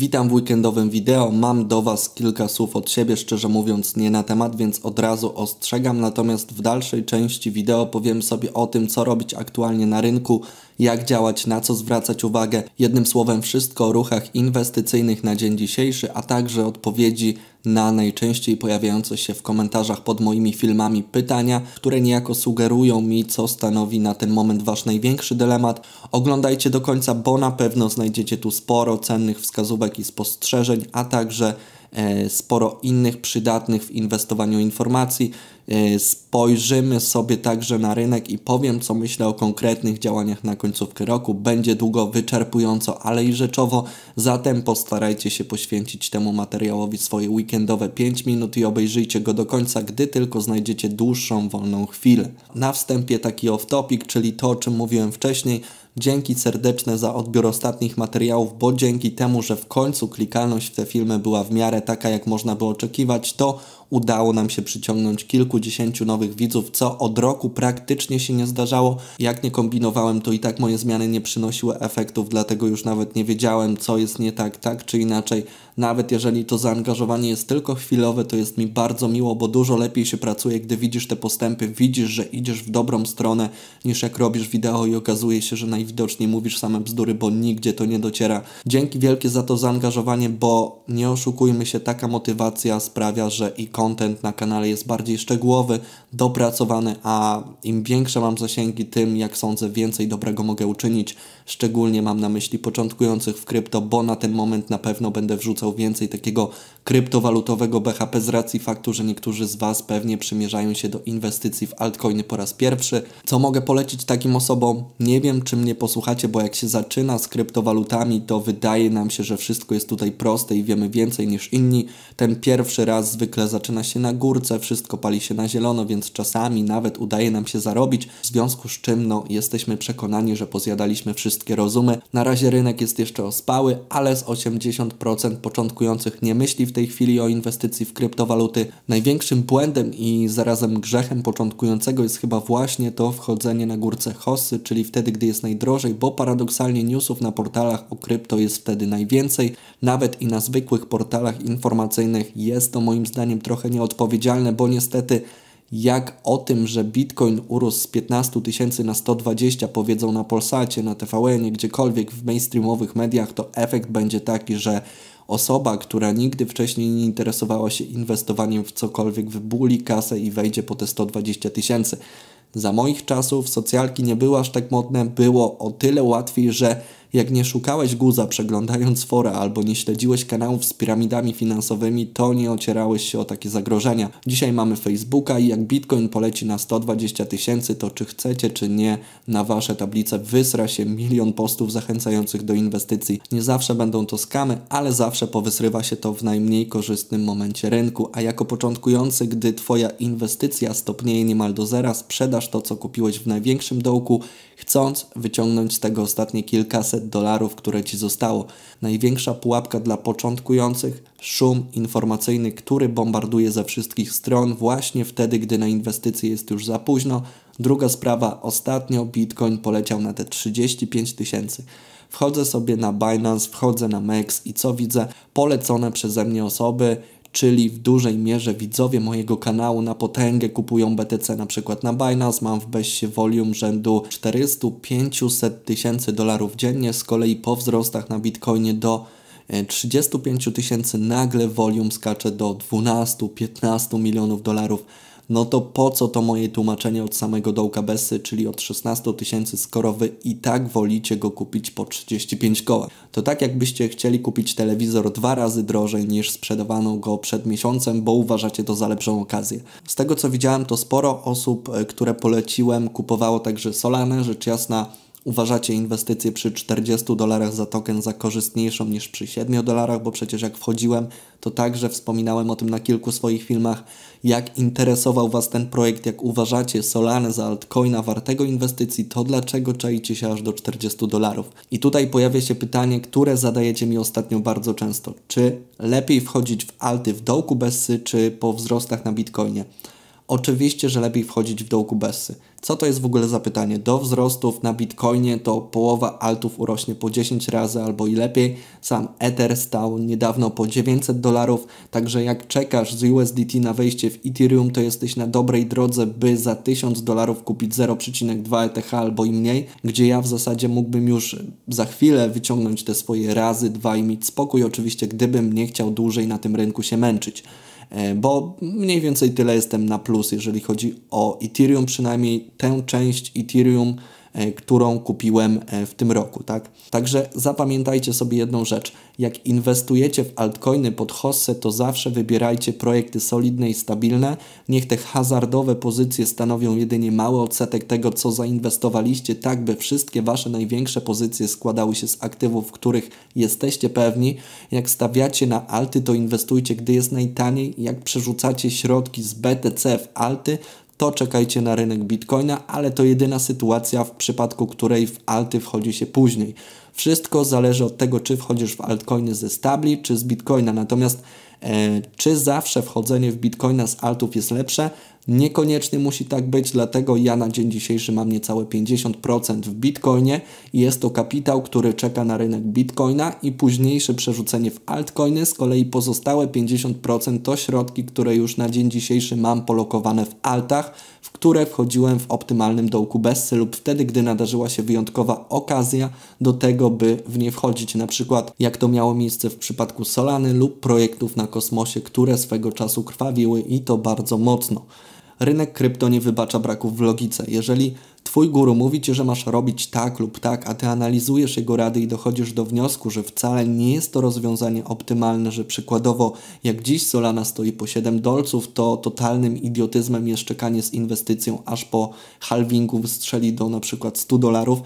Witam w weekendowym wideo. Mam do Was kilka słów od siebie, szczerze mówiąc nie na temat, więc od razu ostrzegam. Natomiast w dalszej części wideo powiem sobie o tym, co robić aktualnie na rynku, jak działać, na co zwracać uwagę. Jednym słowem wszystko o ruchach inwestycyjnych na dzień dzisiejszy, a także odpowiedzi na najczęściej pojawiające się w komentarzach pod moimi filmami pytania, które niejako sugerują mi, co stanowi na ten moment Wasz największy dylemat. Oglądajcie do końca, bo na pewno znajdziecie tu sporo cennych wskazówek i spostrzeżeń, a także e, sporo innych przydatnych w inwestowaniu informacji. Y, spojrzymy sobie także na rynek i powiem, co myślę o konkretnych działaniach na końcówkę roku. Będzie długo, wyczerpująco, ale i rzeczowo. Zatem postarajcie się poświęcić temu materiałowi swoje weekendowe 5 minut i obejrzyjcie go do końca, gdy tylko znajdziecie dłuższą, wolną chwilę. Na wstępie taki off-topic, czyli to, o czym mówiłem wcześniej. Dzięki serdeczne za odbiór ostatnich materiałów, bo dzięki temu, że w końcu klikalność w te filmy była w miarę taka, jak można było oczekiwać, to udało nam się przyciągnąć kilku kilkudziesięciu nowych widzów, co od roku praktycznie się nie zdarzało. Jak nie kombinowałem, to i tak moje zmiany nie przynosiły efektów, dlatego już nawet nie wiedziałem, co jest nie tak, tak czy inaczej. Nawet jeżeli to zaangażowanie jest tylko chwilowe, to jest mi bardzo miło, bo dużo lepiej się pracuje, gdy widzisz te postępy, widzisz, że idziesz w dobrą stronę, niż jak robisz wideo i okazuje się, że najwidoczniej mówisz same bzdury, bo nigdzie to nie dociera. Dzięki wielkie za to zaangażowanie, bo nie oszukujmy się, taka motywacja sprawia, że i content na kanale jest bardziej szczegółowy szczegółowy, dopracowany, a im większe mam zasięgi, tym jak sądzę więcej dobrego mogę uczynić Szczególnie mam na myśli początkujących w krypto, bo na ten moment na pewno będę wrzucał więcej takiego kryptowalutowego BHP z racji faktu, że niektórzy z Was pewnie przymierzają się do inwestycji w altcoiny po raz pierwszy. Co mogę polecić takim osobom? Nie wiem, czy mnie posłuchacie, bo jak się zaczyna z kryptowalutami, to wydaje nam się, że wszystko jest tutaj proste i wiemy więcej niż inni. Ten pierwszy raz zwykle zaczyna się na górce, wszystko pali się na zielono, więc czasami nawet udaje nam się zarobić, w związku z czym no, jesteśmy przekonani, że pozjadaliśmy wszystko wszystkie rozumy. Na razie rynek jest jeszcze ospały, ale z 80% początkujących nie myśli w tej chwili o inwestycji w kryptowaluty. Największym błędem i zarazem grzechem początkującego jest chyba właśnie to wchodzenie na górce hossy, czyli wtedy, gdy jest najdrożej, bo paradoksalnie newsów na portalach o krypto jest wtedy najwięcej. Nawet i na zwykłych portalach informacyjnych jest to moim zdaniem trochę nieodpowiedzialne, bo niestety jak o tym, że Bitcoin urósł z 15 tysięcy na 120 powiedzą na Polsacie, na TVN, gdziekolwiek w mainstreamowych mediach, to efekt będzie taki, że osoba, która nigdy wcześniej nie interesowała się inwestowaniem w cokolwiek, wybuli kasę i wejdzie po te 120 tysięcy. Za moich czasów socjalki nie były aż tak modne, było o tyle łatwiej, że jak nie szukałeś guza przeglądając fora albo nie śledziłeś kanałów z piramidami finansowymi, to nie ocierałeś się o takie zagrożenia. Dzisiaj mamy Facebooka i jak Bitcoin poleci na 120 tysięcy, to czy chcecie, czy nie, na wasze tablice wysra się milion postów zachęcających do inwestycji. Nie zawsze będą to skamy, ale zawsze powysrywa się to w najmniej korzystnym momencie rynku, a jako początkujący, gdy twoja inwestycja stopnieje niemal do zera, sprzedasz to, co kupiłeś w największym dołku chcąc wyciągnąć z tego ostatnie kilkaset dolarów, które ci zostało. Największa pułapka dla początkujących szum informacyjny, który bombarduje ze wszystkich stron właśnie wtedy, gdy na inwestycje jest już za późno. Druga sprawa, ostatnio Bitcoin poleciał na te 35 tysięcy. Wchodzę sobie na Binance, wchodzę na MEX i co widzę? Polecone przeze mnie osoby czyli w dużej mierze widzowie mojego kanału na potęgę kupują BTC na przykład na Binance, mam w Bessie volume rzędu 400-500 tysięcy dolarów dziennie, z kolei po wzrostach na Bitcoinie do 35 e, tysięcy nagle volume skacze do 12-15 milionów dolarów no to po co to moje tłumaczenie od samego dołka Bessy, czyli od 16 tysięcy, skoro wy i tak wolicie go kupić po 35 koła. To tak jakbyście chcieli kupić telewizor dwa razy drożej niż sprzedawano go przed miesiącem, bo uważacie to za lepszą okazję. Z tego co widziałem, to sporo osób, e, które poleciłem, kupowało także Solanę, rzecz jasna Uważacie inwestycje przy 40 dolarach za token za korzystniejszą niż przy 7 dolarach, bo przecież jak wchodziłem, to także wspominałem o tym na kilku swoich filmach, jak interesował Was ten projekt, jak uważacie Solanę za altcoina wartego inwestycji, to dlaczego czaicie się aż do 40 dolarów? I tutaj pojawia się pytanie, które zadajecie mi ostatnio bardzo często. Czy lepiej wchodzić w alty w dołku bez czy po wzrostach na Bitcoinie? Oczywiście, że lepiej wchodzić w dołku bezsy. Co to jest w ogóle za pytanie? Do wzrostów na Bitcoinie to połowa altów urośnie po 10 razy albo i lepiej. Sam Ether stał niedawno po 900 dolarów, także jak czekasz z USDT na wejście w Ethereum, to jesteś na dobrej drodze, by za 1000 dolarów kupić 0,2 ETH albo i mniej, gdzie ja w zasadzie mógłbym już za chwilę wyciągnąć te swoje razy, dwa i mieć spokój, oczywiście gdybym nie chciał dłużej na tym rynku się męczyć. E, bo mniej więcej tyle jestem na plus, jeżeli chodzi o Ethereum, przynajmniej tę część Ethereum E, którą kupiłem e, w tym roku. Tak? Także zapamiętajcie sobie jedną rzecz. Jak inwestujecie w altcoiny pod hossę, to zawsze wybierajcie projekty solidne i stabilne. Niech te hazardowe pozycje stanowią jedynie mały odsetek tego, co zainwestowaliście, tak by wszystkie Wasze największe pozycje składały się z aktywów, w których jesteście pewni. Jak stawiacie na alty, to inwestujcie, gdy jest najtaniej. Jak przerzucacie środki z BTC w alty, to czekajcie na rynek Bitcoina, ale to jedyna sytuacja, w przypadku której w alty wchodzi się później. Wszystko zależy od tego, czy wchodzisz w altcoiny ze stabli, czy z Bitcoina. Natomiast e, czy zawsze wchodzenie w Bitcoina z altów jest lepsze? Niekoniecznie musi tak być, dlatego ja na dzień dzisiejszy mam niecałe 50% w Bitcoinie i jest to kapitał, który czeka na rynek Bitcoina i późniejsze przerzucenie w altcoiny. Z kolei pozostałe 50% to środki, które już na dzień dzisiejszy mam polokowane w altach, w które wchodziłem w optymalnym dołku bezsy lub wtedy, gdy nadarzyła się wyjątkowa okazja do tego, by w nie wchodzić. Na przykład jak to miało miejsce w przypadku Solany lub projektów na kosmosie, które swego czasu krwawiły i to bardzo mocno. Rynek krypto nie wybacza braków w logice. Jeżeli twój guru mówi ci, że masz robić tak lub tak, a ty analizujesz jego rady i dochodzisz do wniosku, że wcale nie jest to rozwiązanie optymalne, że przykładowo jak dziś Solana stoi po 7 dolców, to totalnym idiotyzmem jest czekanie z inwestycją aż po halvingu strzeli do na przykład 100 dolarów,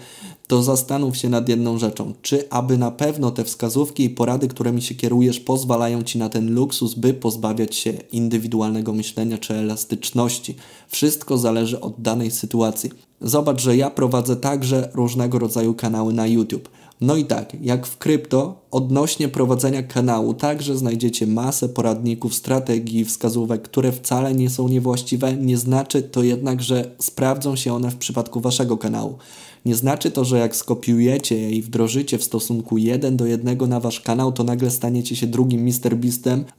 to zastanów się nad jedną rzeczą. Czy aby na pewno te wskazówki i porady, którymi się kierujesz, pozwalają ci na ten luksus, by pozbawiać się indywidualnego myślenia czy elastyczności? Wszystko zależy od danej sytuacji. Zobacz, że ja prowadzę także różnego rodzaju kanały na YouTube. No i tak, jak w krypto, odnośnie prowadzenia kanału także znajdziecie masę poradników, strategii, wskazówek, które wcale nie są niewłaściwe, nie znaczy to jednak, że sprawdzą się one w przypadku waszego kanału. Nie znaczy to, że jak skopiujecie je i wdrożycie w stosunku 1 do 1 na wasz kanał, to nagle staniecie się drugim Mr.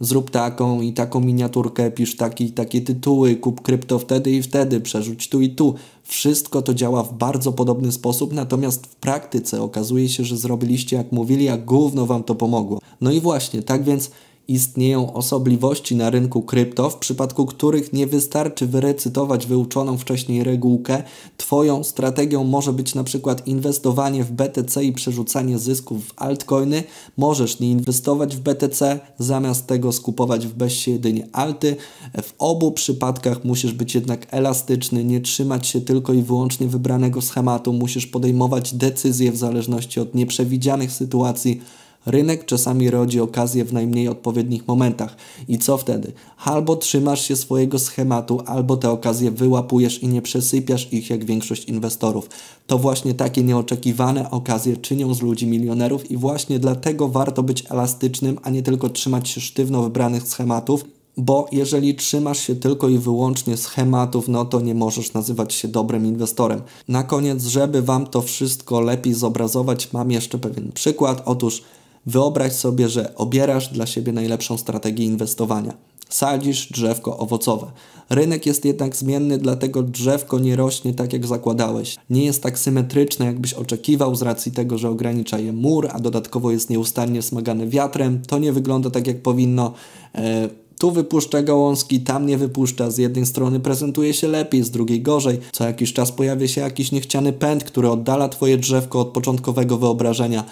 zrób taką i taką miniaturkę, pisz takie i takie tytuły, kup krypto wtedy i wtedy, przerzuć tu i tu. Wszystko to działa w bardzo podobny sposób, natomiast w praktyce okazuje się, że zrobiliście jak mówili, a gówno wam to pomogło. No i właśnie, tak więc Istnieją osobliwości na rynku krypto, w przypadku których nie wystarczy wyrecytować wyuczoną wcześniej regułkę. Twoją strategią może być na przykład inwestowanie w BTC i przerzucanie zysków w altcoiny. Możesz nie inwestować w BTC, zamiast tego skupować w beście jedynie alty. W obu przypadkach musisz być jednak elastyczny, nie trzymać się tylko i wyłącznie wybranego schematu. Musisz podejmować decyzje w zależności od nieprzewidzianych sytuacji Rynek czasami rodzi okazję w najmniej odpowiednich momentach. I co wtedy? Albo trzymasz się swojego schematu, albo te okazje wyłapujesz i nie przesypiasz ich jak większość inwestorów. To właśnie takie nieoczekiwane okazje czynią z ludzi milionerów i właśnie dlatego warto być elastycznym, a nie tylko trzymać się sztywno wybranych schematów, bo jeżeli trzymasz się tylko i wyłącznie schematów, no to nie możesz nazywać się dobrym inwestorem. Na koniec, żeby Wam to wszystko lepiej zobrazować, mam jeszcze pewien przykład. Otóż Wyobraź sobie, że obierasz dla siebie najlepszą strategię inwestowania. Sadzisz drzewko owocowe. Rynek jest jednak zmienny, dlatego drzewko nie rośnie tak jak zakładałeś. Nie jest tak symetryczne, jakbyś oczekiwał z racji tego, że ogranicza je mur, a dodatkowo jest nieustannie smagany wiatrem. To nie wygląda tak jak powinno. E, tu wypuszcza gałązki, tam nie wypuszcza. Z jednej strony prezentuje się lepiej, z drugiej gorzej. Co jakiś czas pojawia się jakiś niechciany pęd, który oddala twoje drzewko od początkowego wyobrażenia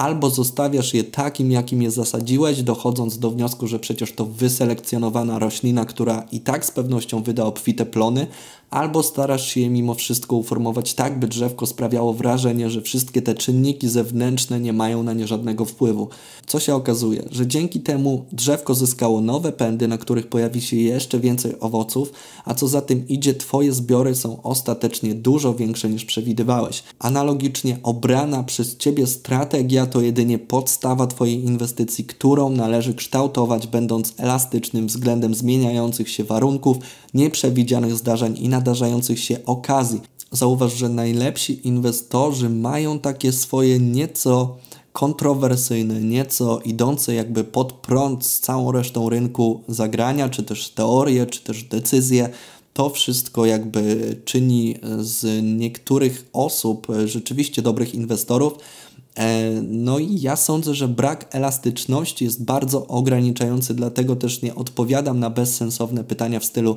albo zostawiasz je takim, jakim je zasadziłeś, dochodząc do wniosku, że przecież to wyselekcjonowana roślina, która i tak z pewnością wyda obfite plony, albo starasz się je mimo wszystko uformować tak, by drzewko sprawiało wrażenie, że wszystkie te czynniki zewnętrzne nie mają na nie żadnego wpływu. Co się okazuje, że dzięki temu drzewko zyskało nowe pędy, na których pojawi się jeszcze więcej owoców, a co za tym idzie, Twoje zbiory są ostatecznie dużo większe niż przewidywałeś. Analogicznie obrana przez Ciebie strategia to jedynie podstawa Twojej inwestycji, którą należy kształtować, będąc elastycznym względem zmieniających się warunków, nieprzewidzianych zdarzeń i na nadarzających się okazji. Zauważ, że najlepsi inwestorzy mają takie swoje nieco kontrowersyjne, nieco idące jakby pod prąd z całą resztą rynku zagrania, czy też teorie, czy też decyzje. To wszystko jakby czyni z niektórych osób rzeczywiście dobrych inwestorów. E, no i ja sądzę, że brak elastyczności jest bardzo ograniczający, dlatego też nie odpowiadam na bezsensowne pytania w stylu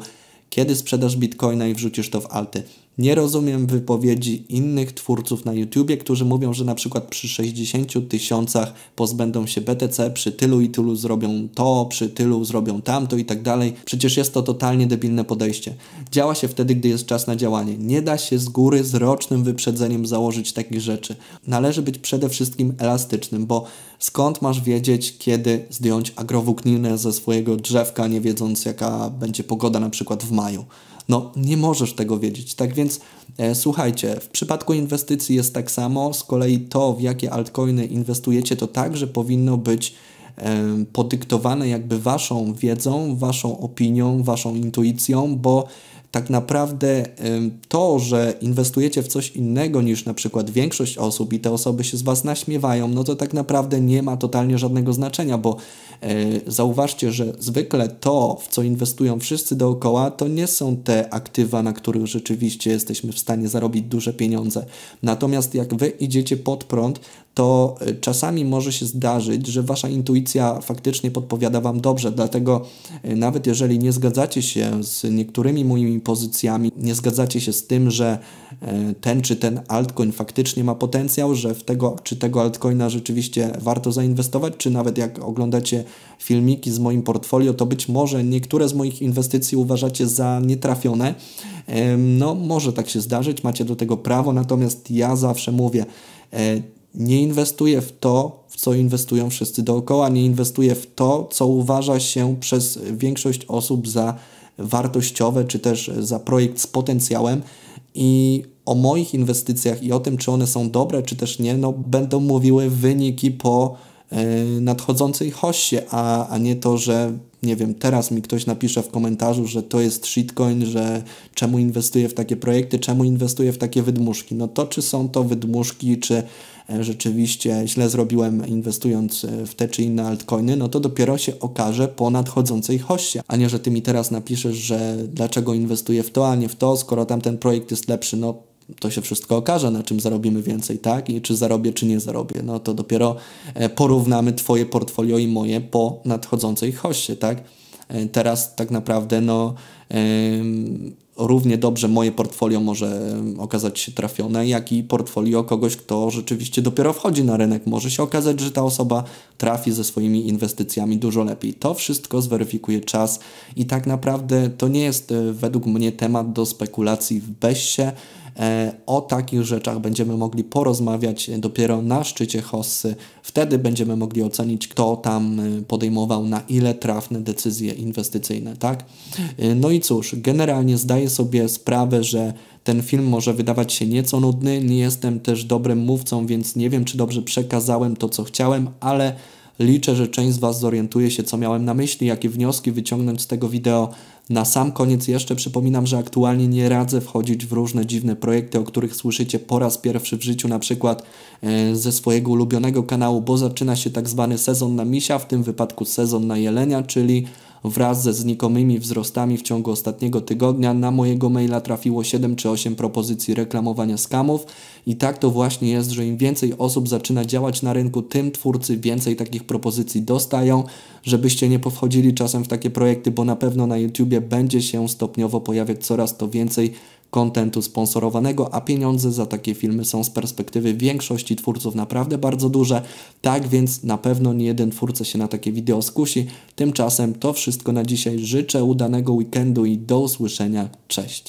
kiedy sprzedasz bitcoina i wrzucisz to w alty? Nie rozumiem wypowiedzi innych twórców na YouTubie, którzy mówią, że na przykład przy 60 tysiącach pozbędą się BTC, przy tylu i tylu zrobią to, przy tylu zrobią tamto i tak dalej. Przecież jest to totalnie debilne podejście. Działa się wtedy, gdy jest czas na działanie. Nie da się z góry z rocznym wyprzedzeniem założyć takich rzeczy. Należy być przede wszystkim elastycznym, bo Skąd masz wiedzieć, kiedy zdjąć agrowłókninę ze swojego drzewka, nie wiedząc, jaka będzie pogoda na przykład w maju? No, nie możesz tego wiedzieć. Tak więc e, słuchajcie, w przypadku inwestycji jest tak samo, z kolei to, w jakie altcoiny inwestujecie, to także powinno być e, podyktowane jakby waszą wiedzą, waszą opinią, waszą intuicją, bo tak naprawdę to, że inwestujecie w coś innego niż na przykład większość osób i te osoby się z Was naśmiewają, no to tak naprawdę nie ma totalnie żadnego znaczenia, bo e, zauważcie, że zwykle to, w co inwestują wszyscy dookoła, to nie są te aktywa, na których rzeczywiście jesteśmy w stanie zarobić duże pieniądze. Natomiast jak Wy idziecie pod prąd, to e, czasami może się zdarzyć, że wasza intuicja faktycznie podpowiada wam dobrze. Dlatego, e, nawet jeżeli nie zgadzacie się z niektórymi moimi pozycjami. Nie zgadzacie się z tym, że e, ten czy ten altcoin faktycznie ma potencjał, że w tego czy tego altcoina rzeczywiście warto zainwestować, czy nawet jak oglądacie filmiki z moim portfolio, to być może niektóre z moich inwestycji uważacie za nietrafione. No, może tak się zdarzyć, macie do tego prawo, natomiast ja zawsze mówię, e, nie inwestuję w to, w co inwestują wszyscy dookoła, nie inwestuję w to, co uważa się przez większość osób za wartościowe, czy też za projekt z potencjałem i o moich inwestycjach i o tym, czy one są dobre, czy też nie, no, będą mówiły wyniki po E, nadchodzącej hoście, a, a nie to, że nie wiem, teraz mi ktoś napisze w komentarzu, że to jest shitcoin, że czemu inwestuje w takie projekty, czemu inwestuje w takie wydmuszki. No to czy są to wydmuszki, czy e, rzeczywiście źle zrobiłem inwestując e, w te czy inne altcoiny, no to dopiero się okaże po nadchodzącej hoście, a nie, że ty mi teraz napiszesz, że dlaczego inwestuję w to, a nie w to, skoro tamten projekt jest lepszy. No to się wszystko okaże, na czym zarobimy więcej, tak? I czy zarobię, czy nie zarobię. No to dopiero e, porównamy Twoje portfolio i moje po nadchodzącej hoście, tak? E, teraz tak naprawdę, no, równie dobrze moje portfolio może okazać się trafione, jak i portfolio kogoś, kto rzeczywiście dopiero wchodzi na rynek. Może się okazać, że ta osoba trafi ze swoimi inwestycjami dużo lepiej. To wszystko zweryfikuje czas i tak naprawdę to nie jest e, według mnie temat do spekulacji w beście. E, o takich rzeczach będziemy mogli porozmawiać e, dopiero na szczycie Hossy. Wtedy będziemy mogli ocenić, kto tam podejmował na ile trafne decyzje inwestycyjne, tak? No i cóż, generalnie zdaję zdaję sobie sprawę, że ten film może wydawać się nieco nudny, nie jestem też dobrym mówcą, więc nie wiem, czy dobrze przekazałem to, co chciałem, ale liczę, że część z Was zorientuje się, co miałem na myśli, jakie wnioski wyciągnąć z tego wideo. Na sam koniec jeszcze przypominam, że aktualnie nie radzę wchodzić w różne dziwne projekty, o których słyszycie po raz pierwszy w życiu, na przykład e, ze swojego ulubionego kanału, bo zaczyna się tak zwany sezon na misia, w tym wypadku sezon na jelenia, czyli Wraz ze znikomymi wzrostami w ciągu ostatniego tygodnia na mojego maila trafiło 7 czy 8 propozycji reklamowania skamów i tak to właśnie jest, że im więcej osób zaczyna działać na rynku, tym twórcy więcej takich propozycji dostają, żebyście nie powchodzili czasem w takie projekty, bo na pewno na YouTubie będzie się stopniowo pojawiać coraz to więcej kontentu sponsorowanego, a pieniądze za takie filmy są z perspektywy większości twórców naprawdę bardzo duże, tak więc na pewno nie jeden twórca się na takie wideo skusi. Tymczasem to wszystko na dzisiaj. Życzę udanego weekendu i do usłyszenia. Cześć!